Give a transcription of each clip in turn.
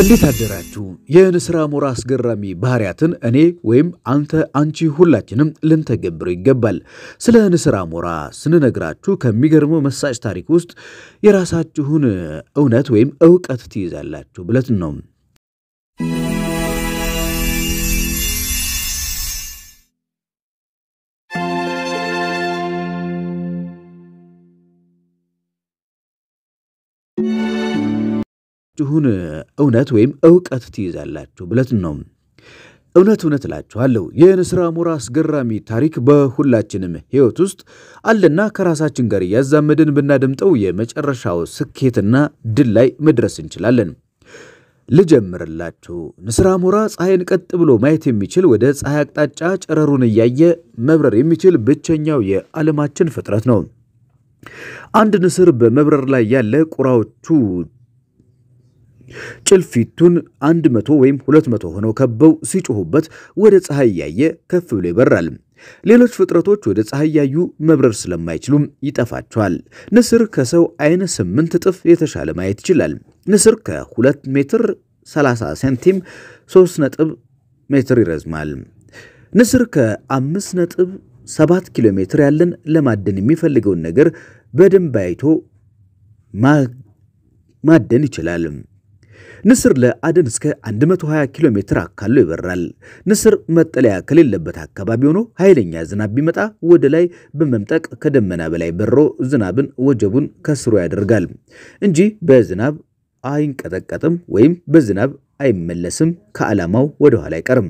እንዴት አደራችሁ? የንስራ ሞራ አስገራሚ ባህሪያትን እኔ ወይም አንተ፣ አንቺ ሁላችንም ልንተገብረው ይገባል። ስለ ንስር ሞራ ስንነግራችሁ ከሚገርመው መሳጭ ታሪክ ውስጥ የራሳችሁን እውነት ወይም እውቀት ትይዛላችሁ ብለት ነው። ያላችሁን እውነት ወይም እውቀት ትይዛላችሁ ብለት ነው። እውነት እውነት እላችኋለሁ የንስራ ሞራ አስገራሚ ታሪክ በሁላችንም ሕይወት ውስጥ አለና ከራሳችን ጋር እያዛመድን ብናደምጠው የመጨረሻው ስኬትና ድል ላይ መድረስ እንችላለን። ልጀምርላችሁ። ንስራ ሞራ ፀሐይን ቀጥ ብሎ ማየት የሚችል ወደ ፀሐይ አቅጣጫ ጨረሩን እያየ መብረር የሚችል ብቸኛው የዓለማችን ፍጥረት ነው። አንድ ንስር በመብረር ላይ ያለ ቁራዎቹ ጭልፊቱን አንድ መቶ ወይም ሁለት መቶ ሆነው ከበው ሲጮሁበት ወደ ፀሐይ እያየ ከፍ ብሎ ይበራል። ሌሎች ፍጥረቶች ወደ ፀሐይ ያዩ መብረር ስለማይችሉም ይጠፋቸዋል። ንስር ከሰው አይነ ስምንት እጥፍ የተሻለ ማየት ይችላል። ንስር ከ2 ሜትር 30 ሴንቲም 3 ነጥብ ሜትር ይረዝማል። ንስር ከ5 ነጥብ 7 ኪሎ ሜትር ያለን ለማደን የሚፈልገውን ነገር በደንብ አይቶ ማደን ይችላል። ንስር ለአደን እስከ 120 ኪሎ ሜትር አካሎ ይበራል። ንስር መጠለያ ከሌለበት አካባቢ ሆኖ ኃይለኛ ዝናብ ቢመጣ ወደ ላይ በመምጠቅ ከደመና በላይ በሮ ዝናብን ወጀቡን ከስሩ ያደርጋል እንጂ በዝናብ አይንቀጠቀጥም ወይም በዝናብ አይመለስም። ከዓላማው ወደኋላ አይቀርም።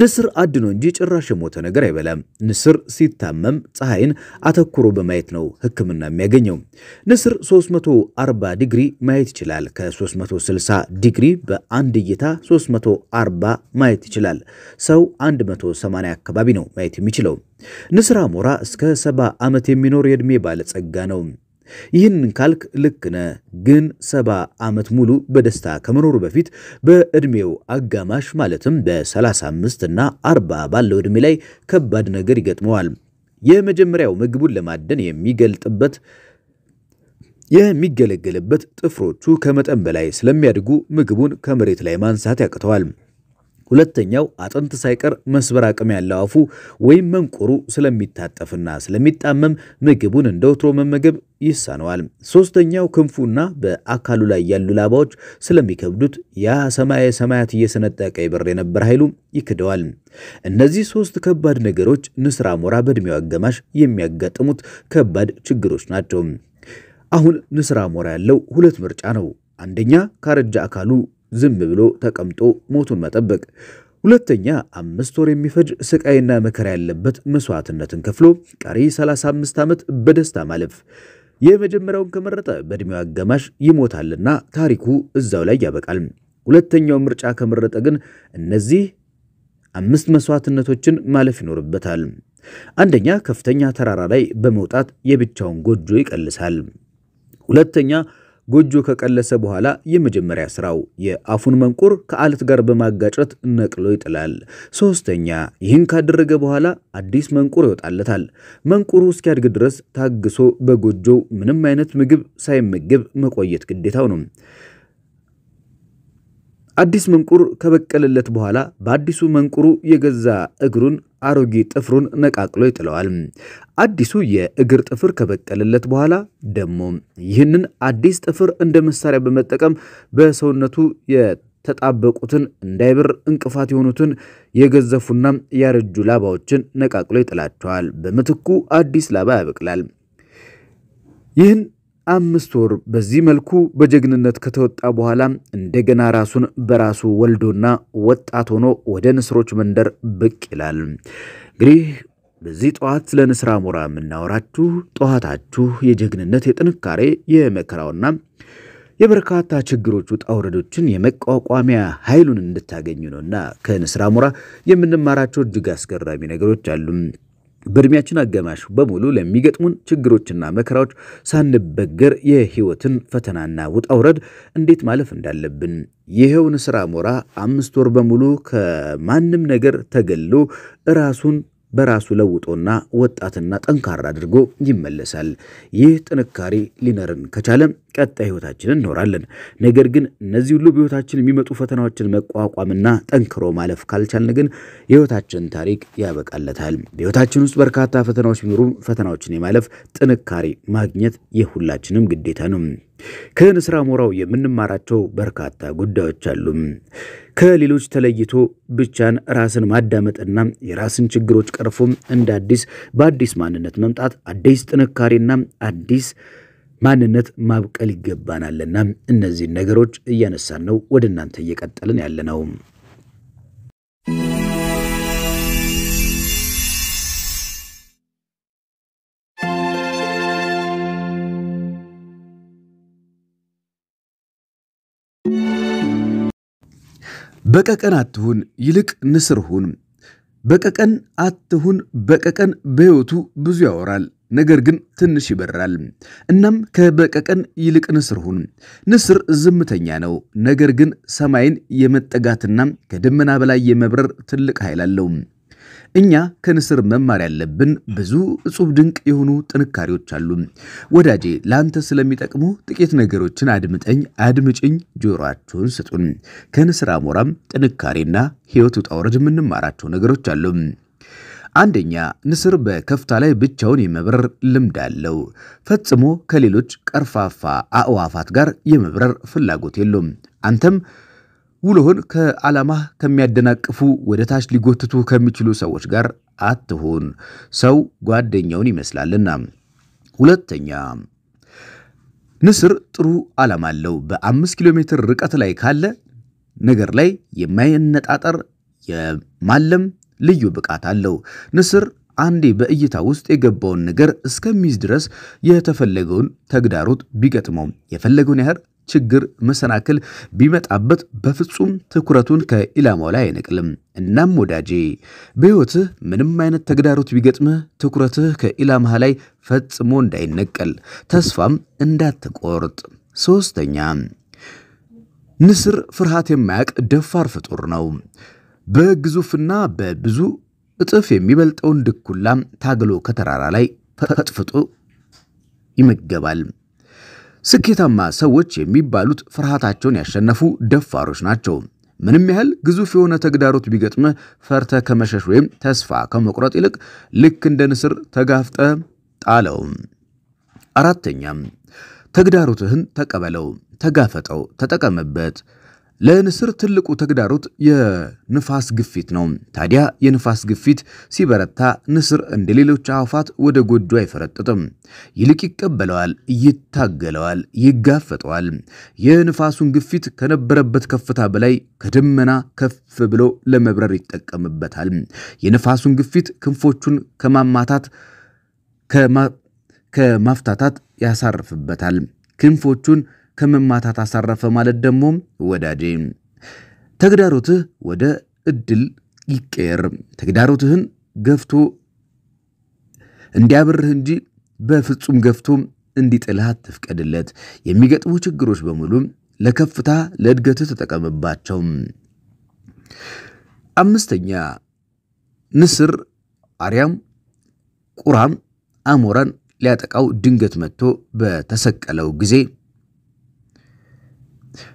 ንስር አድኖ እንጂ ጭራሽ የሞተ ነገር አይበላም። ንስር ሲታመም ፀሐይን አተኩሮ በማየት ነው ሕክምና የሚያገኘው። ንስር 340 ዲግሪ ማየት ይችላል። ከ360 ዲግሪ በአንድ እይታ 340 ማየት ይችላል። ሰው 180 አካባቢ ነው ማየት የሚችለው። ንስር አሞራ እስከ 70 ዓመት የሚኖር የዕድሜ ባለጸጋ ነው። ይህንን ካልክ ልክ ግን ሰባ ዓመት ሙሉ በደስታ ከመኖሩ በፊት በዕድሜው አጋማሽ ማለትም በ35 እና 40 ባለው ዕድሜ ላይ ከባድ ነገር ይገጥመዋል። የመጀመሪያው ምግቡን ለማደን የሚገልጥበት የሚገለገልበት ጥፍሮቹ ከመጠን በላይ ስለሚያድጉ ምግቡን ከመሬት ላይ ማንሳት ያቅተዋል። ሁለተኛው አጥንት ሳይቀር መስበር አቅም ያለው አፉ ወይም መንቆሩ ስለሚታጠፍና ስለሚጣመም ምግቡን እንደ ወትሮ መመገብ ይሳነዋል። ሶስተኛው ክንፉና በአካሉ ላይ ያሉ ላባዎች ስለሚከብዱት ያ ሰማያዊ ሰማያት እየሰነጠቀ ይበር የነበር ኃይሉ ይክደዋል። እነዚህ ሶስት ከባድ ነገሮች ንስር አሞራ በዕድሜው አጋማሽ የሚያጋጥሙት ከባድ ችግሮች ናቸው። አሁን ንስር አሞራ ያለው ሁለት ምርጫ ነው። አንደኛ ካረጃ አካሉ ዝም ብሎ ተቀምጦ ሞቱን መጠበቅ። ሁለተኛ አምስት ወር የሚፈጅ ስቃይና መከራ ያለበት መስዋዕትነትን ከፍሎ ቀሪ 35 ዓመት በደስታ ማለፍ። የመጀመሪያውን ከመረጠ በእድሜው አጋማሽ ይሞታልና ታሪኩ እዛው ላይ ያበቃል። ሁለተኛው ምርጫ ከመረጠ ግን እነዚህ አምስት መስዋዕትነቶችን ማለፍ ይኖርበታል። አንደኛ ከፍተኛ ተራራ ላይ በመውጣት የብቻውን ጎጆ ይቀልሳል። ሁለተኛ ጎጆ ከቀለሰ በኋላ የመጀመሪያ ስራው የአፉን መንቁር ከአለት ጋር በማጋጨት ነቅሎ ይጥላል። ሶስተኛ ይህን ካደረገ በኋላ አዲስ መንቁር ይወጣለታል። መንቁሩ እስኪያድግ ድረስ ታግሶ በጎጆው ምንም አይነት ምግብ ሳይመግብ መቆየት ግዴታው ነው። አዲስ መንቁር ከበቀለለት በኋላ በአዲሱ መንቁሩ የገዛ እግሩን አሮጌ ጥፍሩን ነቃቅሎ ይጥለዋል። አዲሱ የእግር ጥፍር ከበቀለለት በኋላ ደግሞ ይህንን አዲስ ጥፍር እንደ መሳሪያ በመጠቀም በሰውነቱ የተጣበቁትን እንዳይብር እንቅፋት የሆኑትን የገዘፉና ያረጁ ላባዎችን ነቃቅሎ ይጥላቸዋል። በምትኩ አዲስ ላባ ያበቅላል። ይህን አምስት ወር በዚህ መልኩ በጀግንነት ከተወጣ በኋላ እንደገና ራሱን በራሱ ወልዶና ወጣት ሆኖ ወደ ንስሮች መንደር ብቅ ይላል። እንግዲህ በዚህ ጠዋት ስለ ንስር አሞራ የምናወራችሁ ጠዋታችሁ የጀግንነት የጥንካሬ የመከራውና የበርካታ ችግሮች ውጣ ውረዶችን የመቋቋሚያ ኃይሉን እንድታገኙ ነውና ከንስር አሞራ የምንማራቸው እጅግ አስገራሚ ነገሮች አሉ። በእድሜያችን አጋማሽ በሙሉ ለሚገጥሙን ችግሮችና መከራዎች ሳንበገር የህይወትን ፈተናና ውጣውረድ እንዴት ማለፍ እንዳለብን ይኸውን ስራ ሞራ አምስት ወር በሙሉ ከማንም ነገር ተገልሎ ራሱን በራሱ ለውጦና ወጣትና ጠንካራ አድርጎ ይመለሳል። ይህ ጥንካሬ ሊነርን ከቻለም ቀጣይ ህይወታችንን እንኖራለን። ነገር ግን እነዚህ ሁሉ በህይወታችን የሚመጡ ፈተናዎችን መቋቋምና ጠንክሮ ማለፍ ካልቻልን ግን የህይወታችን ታሪክ ያበቃለታል። በህይወታችን ውስጥ በርካታ ፈተናዎች ቢኖሩም ፈተናዎችን የማለፍ ጥንካሬ ማግኘት የሁላችንም ግዴታ ነው። ከንስራ ሞራው የምንማራቸው በርካታ ጉዳዮች አሉ። ከሌሎች ተለይቶ ብቻን ራስን ማዳመጥና የራስን ችግሮች ቀርፎ እንደ አዲስ በአዲስ ማንነት መምጣት አዲስ ጥንካሬና አዲስ ማንነት ማብቀል ይገባናልና እነዚህን ነገሮች እያነሳን ነው ወደ እናንተ እየቀጠልን ያለ ነው። you በቀቀን አትሁን፣ ይልቅ ንስር ሁን። በቀቀን አትሁን። በቀቀን በሕይወቱ ብዙ ያወራል፣ ነገር ግን ትንሽ ይበራል። እናም ከበቀቀን ይልቅ ንስር ሁን። ንስር ዝምተኛ ነው፣ ነገር ግን ሰማይን የመጠጋትና ከደመና በላይ የመብረር ትልቅ ኃይል አለው። እኛ ከንስር መማር ያለብን ብዙ እጹብ ድንቅ የሆኑ ጥንካሬዎች አሉ። ወዳጄ ለአንተ ስለሚጠቅሙ ጥቂት ነገሮችን አድምጠኝ፣ አድምጭኝ፣ ጆሮአችሁን ስጡን። ከንስር አሞራም ጥንካሬና ሕይወት ውጣ ውረድ የምንማራቸው ነገሮች አሉ። አንደኛ ንስር በከፍታ ላይ ብቻውን የመብረር ልምድ አለው። ፈጽሞ ከሌሎች ቀርፋፋ አእዋፋት ጋር የመብረር ፍላጎት የለውም። አንተም ውሎህን ከዓላማህ ከሚያደናቅፉ ወደ ታች ሊጎትቱ ከሚችሉ ሰዎች ጋር አትሁን። ሰው ጓደኛውን ይመስላልና። ሁለተኛ ንስር ጥሩ ዓላማ አለው። በአምስት ኪሎ ሜትር ርቀት ላይ ካለ ነገር ላይ የማይነጣጠር የማለም ልዩ ብቃት አለው። ንስር አንዴ በእይታ ውስጥ የገባውን ነገር እስከሚይዝ ድረስ የተፈለገውን ተግዳሮት ቢገጥመው የፈለገውን ያህል ችግር መሰናክል ቢመጣበት በፍጹም ትኩረቱን ከኢላማው ላይ አይነቅልም። እናም ወዳጄ በሕይወትህ ምንም አይነት ተግዳሮት ቢገጥምህ ትኩረትህ ከኢላማህ ላይ ፈጽሞ እንዳይነቀል፣ ተስፋም እንዳትቆርጥ። ሦስተኛ ንስር ፍርሃት የማያውቅ ደፋር ፍጡር ነው። በግዙፍና በብዙ እጥፍ የሚበልጠውን ድኩላም ታግሎ ከተራራ ላይ ፈጥፍጦ ይመገባል። ስኬታማ ሰዎች የሚባሉት ፍርሃታቸውን ያሸነፉ ደፋሮች ናቸው። ምንም ያህል ግዙፍ የሆነ ተግዳሮት ቢገጥምህ ፈርተ ከመሸሽ ወይም ተስፋ ከመቁረጥ ይልቅ ልክ እንደ ንስር ተጋፍጠ ጣለው። አራተኛም ተግዳሮትህን ተቀበለው፣ ተጋፈጠው፣ ተጠቀምበት። ለንስር ትልቁ ተግዳሮት የንፋስ ግፊት ነው። ታዲያ የንፋስ ግፊት ሲበረታ ንስር እንደ ሌሎች አዕዋፋት ወደ ጎጆ አይፈረጥጥም። ይልቅ ይቀበለዋል፣ ይታገለዋል፣ ይጋፈጠዋል። የንፋሱን ግፊት ከነበረበት ከፍታ በላይ ከደመና ከፍ ብሎ ለመብረር ይጠቀምበታል። የንፋሱን ግፊት ክንፎቹን ከማማታት ከማፍታታት ያሳርፍበታል። ክንፎቹን ከመማታት አሳረፈ ማለት ደግሞ ወዳጄ ተግዳሮትህ ወደ እድል ይቀየር። ተግዳሮትህን ገፍቶ እንዲያብርህ እንጂ በፍጹም ገፍቶ እንዲጥልህ አትፍቀድለት። የሚገጥሙ ችግሮች በሙሉ ለከፍታ ለእድገትህ ተጠቀምባቸው። አምስተኛ ንስር አርያም ቁራም አሞራን ሊያጠቃው ድንገት መጥቶ በተሰቀለው ጊዜ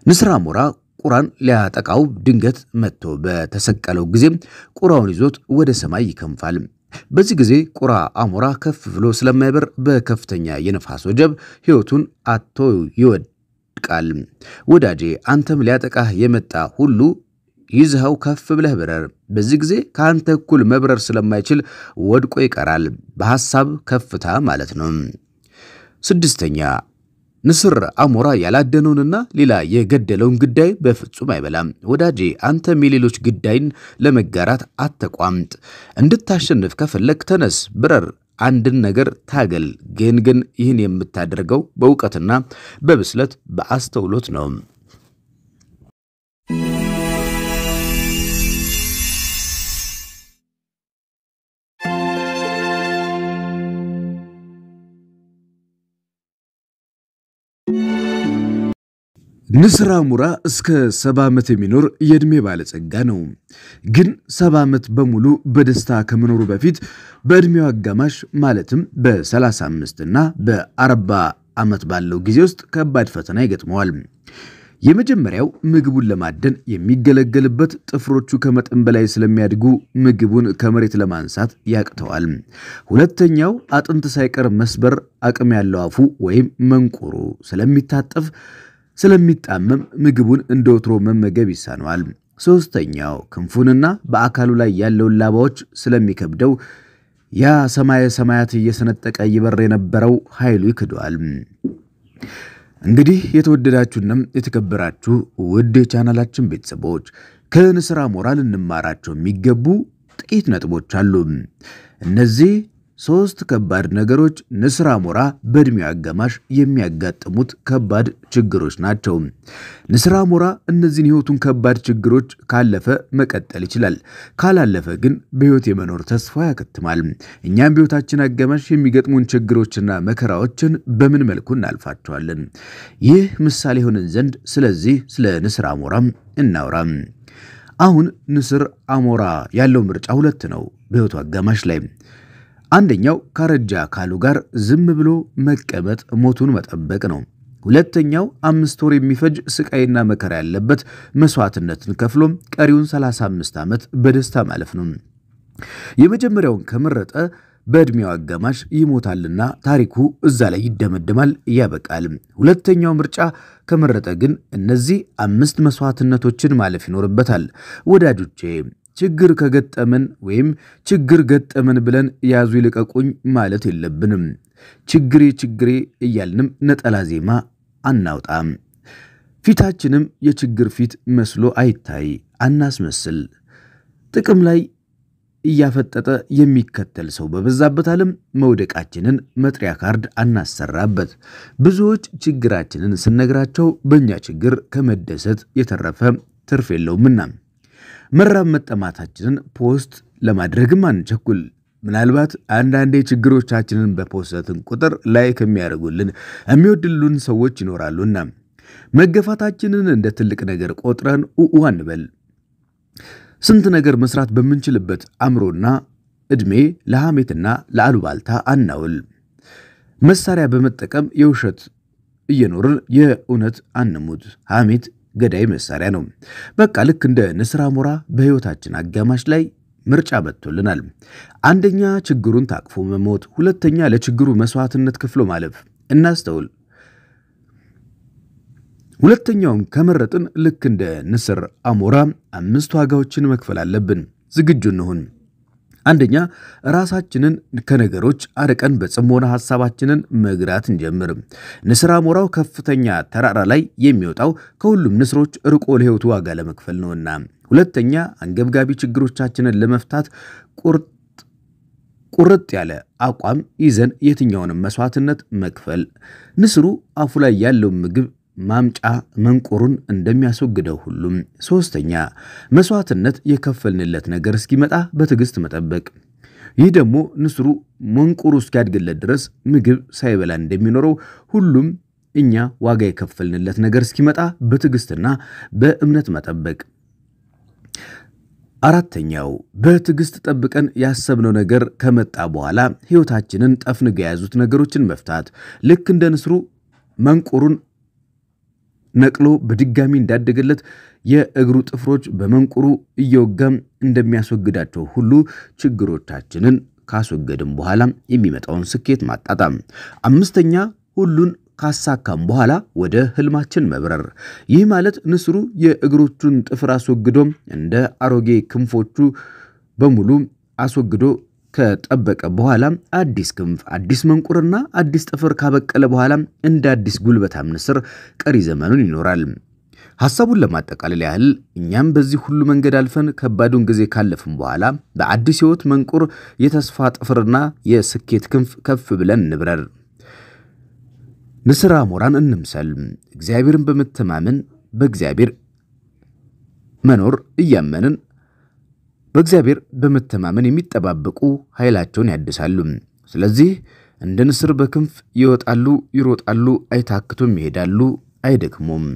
ንስራ አሞራ ቁራን ሊያጠቃው ድንገት መጥቶ በተሰቀለው ጊዜም ቁራውን ይዞት ወደ ሰማይ ይከንፋል። በዚህ ጊዜ ቁራ አሞራ ከፍ ብሎ ስለማይበር በከፍተኛ የነፋስ ወጀብ ሕይወቱን አቶ ይወድቃል። ወዳጄ አንተም ሊያጠቃህ የመጣ ሁሉ ይዝኸው ከፍ ብለህ ብረር። በዚህ ጊዜ ከአንተ እኩል መብረር ስለማይችል ወድቆ ይቀራል። በሐሳብ ከፍታ ማለት ነው። ስድስተኛ ንስር አሞራ ያላደነውንና ሌላ የገደለውን ግዳይ በፍጹም አይበላም። ወዳጄ አንተም የሌሎች ግዳይን ለመጋራት አተቋምጥ። እንድታሸንፍ ከፈለግ ተነስ፣ ብረር፣ አንድን ነገር ታገል። ግን ግን ይህን የምታደርገው በእውቀትና በብስለት በአስተውሎት ነው። ንስራ ሙራ እስከ ሰባ ዓመት የሚኖር የዕድሜ ባለጸጋ ነው። ግን ሰባ ዓመት በሙሉ በደስታ ከመኖሩ በፊት በዕድሜው አጋማሽ ማለትም በ35 እና በ40 ዓመት ባለው ጊዜ ውስጥ ከባድ ፈተና ይገጥመዋል። የመጀመሪያው ምግቡን ለማደን የሚገለገልበት ጥፍሮቹ ከመጠን በላይ ስለሚያድጉ ምግቡን ከመሬት ለማንሳት ያቅተዋል። ሁለተኛው አጥንት ሳይቀር መስበር አቅም ያለው አፉ ወይም መንቁሩ ስለሚታጠፍ ስለሚጣመም ምግቡን እንደ ወትሮ መመገብ ይሳነዋል። ሦስተኛው ክንፉንና በአካሉ ላይ ያለውን ላባዎች ስለሚከብደው ያ ሰማየ ሰማያት እየሰነጠቀ ይበር የነበረው ኃይሉ ይክደዋል። እንግዲህ የተወደዳችሁና የተከበራችሁ ውድ የቻናላችን ቤተሰቦች ከንስራ አሞራ ልንማራቸው የሚገቡ ጥቂት ነጥቦች አሉ። እነዚህ ሶስት ከባድ ነገሮች ንስራ ሞራ በእድሜው አጋማሽ የሚያጋጥሙት ከባድ ችግሮች ናቸው። ንስራ ሞራ እነዚህን ህይወቱን ከባድ ችግሮች ካለፈ መቀጠል ይችላል። ካላለፈ ግን በህይወት የመኖር ተስፋ ያከትማል። እኛም በህይወታችን አጋማሽ የሚገጥሙን ችግሮችና መከራዎችን በምን መልኩ እናልፋቸዋለን? ይህ ምሳሌ ሆነን ዘንድ ስለዚህ ስለ ንስራ ሞራ እናውራም። አሁን ንስር አሞራ ያለው ምርጫ ሁለት ነው። በህይወቱ አጋማሽ ላይ አንደኛው ካረጀ አካሉ ጋር ዝም ብሎ መቀመጥ ሞቱን መጠበቅ ነው። ሁለተኛው አምስት ወር የሚፈጅ ስቃይና መከራ ያለበት መስዋዕትነትን ከፍሎም ቀሪውን 35 ዓመት በደስታ ማለፍ ነው። የመጀመሪያውን ከመረጠ በዕድሜው አጋማሽ ይሞታልና ታሪኩ እዛ ላይ ይደመድማል፣ ያበቃል። ሁለተኛው ምርጫ ከመረጠ ግን እነዚህ አምስት መስዋዕትነቶችን ማለፍ ይኖርበታል። ወዳጆቼ ችግር ከገጠመን ወይም ችግር ገጠመን ብለን ያዙ ይልቀቁኝ ማለት የለብንም። ችግሬ ችግሬ እያልንም ነጠላ ዜማ አናውጣም። ፊታችንም የችግር ፊት መስሎ አይታይ፣ አናስመስል። ጥቅም ላይ እያፈጠጠ የሚከተል ሰው በበዛበት ዓለም መውደቃችንን መጥሪያ ካርድ አናሰራበት። ብዙዎች ችግራችንን ስነግራቸው በእኛ ችግር ከመደሰት የተረፈ ትርፍ የለውምና መራብ መጠማታችንን ፖስት ለማድረግም አንቸኩል። ምናልባት አንዳንዴ ችግሮቻችንን በፖስተትን ቁጥር ላይ ከሚያደርጉልን የሚወድሉን ሰዎች ይኖራሉና መገፋታችንን እንደ ትልቅ ነገር ቆጥረን ኡኡ አንበል። ስንት ነገር መስራት በምንችልበት አእምሮና ዕድሜ ለሐሜትና ለአሉባልታ አናውል። መሳሪያ በመጠቀም የውሸት እየኖርን የእውነት አንሙት። ሐሜት ገዳይ መሳሪያ ነው። በቃ ልክ እንደ ንስር አሞራ በሕይወታችን አጋማሽ ላይ ምርጫ መጥቶልናል። አንደኛ ችግሩን ታቅፎ መሞት፣ ሁለተኛ ለችግሩ መስዋዕትነት ከፍሎ ማለፍ። እናስተውል። ሁለተኛውም ከመረጥን ልክ እንደ ንስር አሞራ አምስት ዋጋዎችን መክፈል አለብን። ዝግጁ እንሁን። አንደኛ ራሳችንን ከነገሮች አርቀን በጽሞና ሐሳባችንን መግራት እንጀምር። ንስር አሞራው ከፍተኛ ተራራ ላይ የሚወጣው ከሁሉም ንስሮች ርቆ ለሕይወቱ ዋጋ ለመክፈል ነውና። ሁለተኛ አንገብጋቢ ችግሮቻችንን ለመፍታት ቁርጥ ቁርጥ ያለ አቋም ይዘን የትኛውንም መስዋዕትነት መክፈል። ንስሩ አፉ ላይ ያለውን ምግብ ማምጫ መንቁሩን እንደሚያስወግደው ሁሉም። ሶስተኛ መስዋዕትነት የከፈልንለት ነገር እስኪመጣ በትዕግስት መጠበቅ። ይህ ደግሞ ንስሩ መንቁሩ እስኪያድግለት ድረስ ምግብ ሳይበላ እንደሚኖረው ሁሉም እኛ ዋጋ የከፈልንለት ነገር እስኪመጣ በትዕግስትና በእምነት መጠበቅ። አራተኛው በትዕግስት ጠብቀን ያሰብነው ነገር ከመጣ በኋላ ሕይወታችንን ጠፍንገ የያዙት ነገሮችን መፍታት ልክ እንደ ንስሩ መንቁሩን ነቅሎ በድጋሚ እንዳደገለት የእግሩ ጥፍሮች በመንቁሩ እየወጋም እንደሚያስወግዳቸው ሁሉ ችግሮቻችንን ካስወገድም በኋላ የሚመጣውን ስኬት ማጣጣም። አምስተኛ ሁሉን ካሳካም በኋላ ወደ ህልማችን መብረር። ይህ ማለት ንስሩ የእግሮቹን ጥፍር አስወግዶ እንደ አሮጌ ክንፎቹ በሙሉ አስወግዶ ከጠበቀ በኋላ አዲስ ክንፍ፣ አዲስ መንቁርና አዲስ ጥፍር ካበቀለ በኋላ እንደ አዲስ ጉልበታም ንስር ቀሪ ዘመኑን ይኖራል። ሐሳቡን ለማጠቃለል ያህል እኛም በዚህ ሁሉ መንገድ አልፈን ከባዱን ጊዜ ካለፍን በኋላ በአዲስ ሕይወት መንቁር፣ የተስፋ ጥፍርና የስኬት ክንፍ ከፍ ብለን እንብረር፣ ንስር አሞራን እንምሰል። እግዚአብሔርን በመተማመን በእግዚአብሔር መኖር እያመንን በእግዚአብሔር በመተማመን የሚጠባበቁ ኃይላቸውን ያድሳሉ። ስለዚህ እንደ ንስር በክንፍ ይወጣሉ፣ ይሮጣሉ፣ አይታክቱም፣ ይሄዳሉ፣ አይደክሙም።